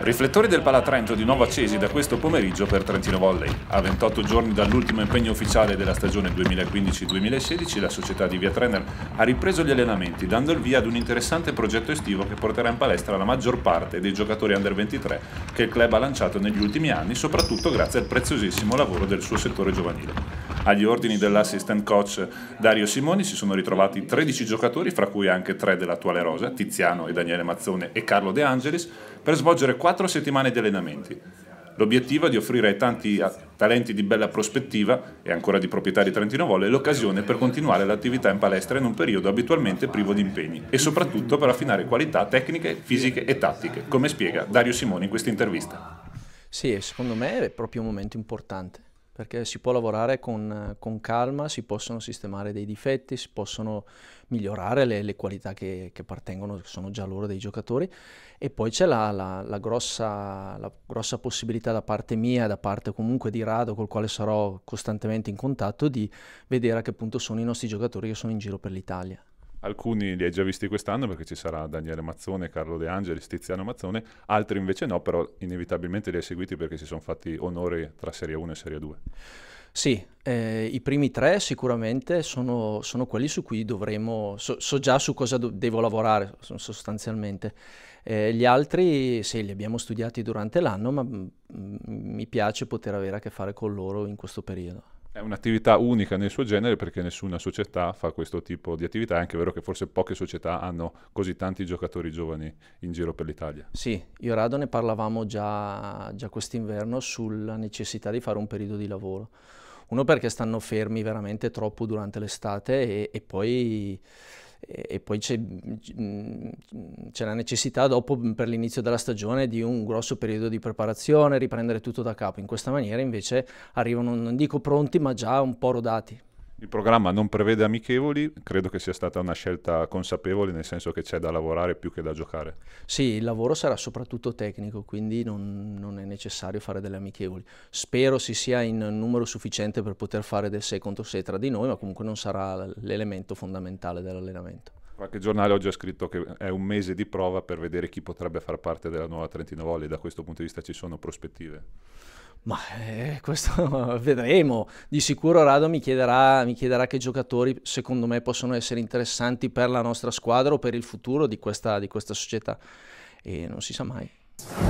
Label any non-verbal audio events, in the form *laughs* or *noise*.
Riflettori del Palatrento di nuovo accesi da questo pomeriggio per Trentino Volley. A 28 giorni dall'ultimo impegno ufficiale della stagione 2015-2016, la società di Via Trainer ha ripreso gli allenamenti, dando il via ad un interessante progetto estivo che porterà in palestra la maggior parte dei giocatori under 23 che il club ha lanciato negli ultimi anni, soprattutto grazie al preziosissimo lavoro del suo settore giovanile agli ordini dell'assistant coach Dario Simoni si sono ritrovati 13 giocatori, fra cui anche tre dell'attuale rosa, Tiziano e Daniele Mazzone e Carlo De Angelis, per svolgere quattro settimane di allenamenti. L'obiettivo è di offrire ai tanti talenti di bella prospettiva e ancora di proprietà di Trentino Volle l'occasione per continuare l'attività in palestra in un periodo abitualmente privo di impegni e soprattutto per affinare qualità tecniche, fisiche e tattiche, come spiega Dario Simoni in questa intervista. Sì, secondo me è proprio un momento importante perché si può lavorare con, con, calma, si possono sistemare dei difetti, si possono migliorare le, le qualità che, che, partengono, che sono già loro dei giocatori, e poi c'è la, la, la, grossa, la, grossa, possibilità da parte mia, da parte comunque di Rado, col quale sarò costantemente in contatto, di vedere a che punto sono i nostri giocatori che sono in giro per l'Italia. Alcuni li hai già visti quest'anno perché ci sarà Daniele Mazzone, Carlo De Angelis, Tiziano Mazzone, altri invece no, però inevitabilmente li hai seguiti perché si sono fatti onore tra Serie 1 e Serie 2. Sì, eh, i primi tre sicuramente sono, sono quelli su cui dovremo, so, so già su cosa do, devo lavorare sostanzialmente. Eh, gli altri sì, li abbiamo studiati durante l'anno, ma mh, mm, mm, mi piace poter avere a che fare con loro in questo periodo è un'attività unica nel suo genere perché nessuna società fa questo tipo di attività, è anche vero che forse poche società hanno così tanti giocatori giovani in giro per l'Italia. Sì, io e Rado ne parlavamo già, già quest'inverno sulla necessità di fare un periodo di lavoro. Uno perché stanno fermi veramente troppo durante l'estate e, e poi e poi c'è, c'è, la necessità dopo per l'inizio della stagione di un grosso periodo di preparazione, riprendere tutto da capo. In questa maniera invece arrivano, non dico pronti, ma già un po' rodati. Il programma non prevede amichevoli, credo che sia stata una scelta consapevole, nel senso che c'è da lavorare più che da giocare. Sì, il lavoro sarà soprattutto tecnico, quindi non, non è necessario fare delle amichevoli. Spero si sia in numero sufficiente per poter fare del 6 contro 6 tra di noi, ma comunque non sarà l'elemento fondamentale dell'allenamento. Qualche giornale oggi ha scritto che è un mese di prova per vedere chi potrebbe far parte della nuova Trentino Volley, da questo punto di vista ci sono prospettive. Ma eh, questo *laughs* vedremo. Di sicuro Rado mi chiederà, mi chiederà, che giocatori secondo me possono essere interessanti per la nostra squadra o per il futuro di questa, di questa società. E non si sa mai.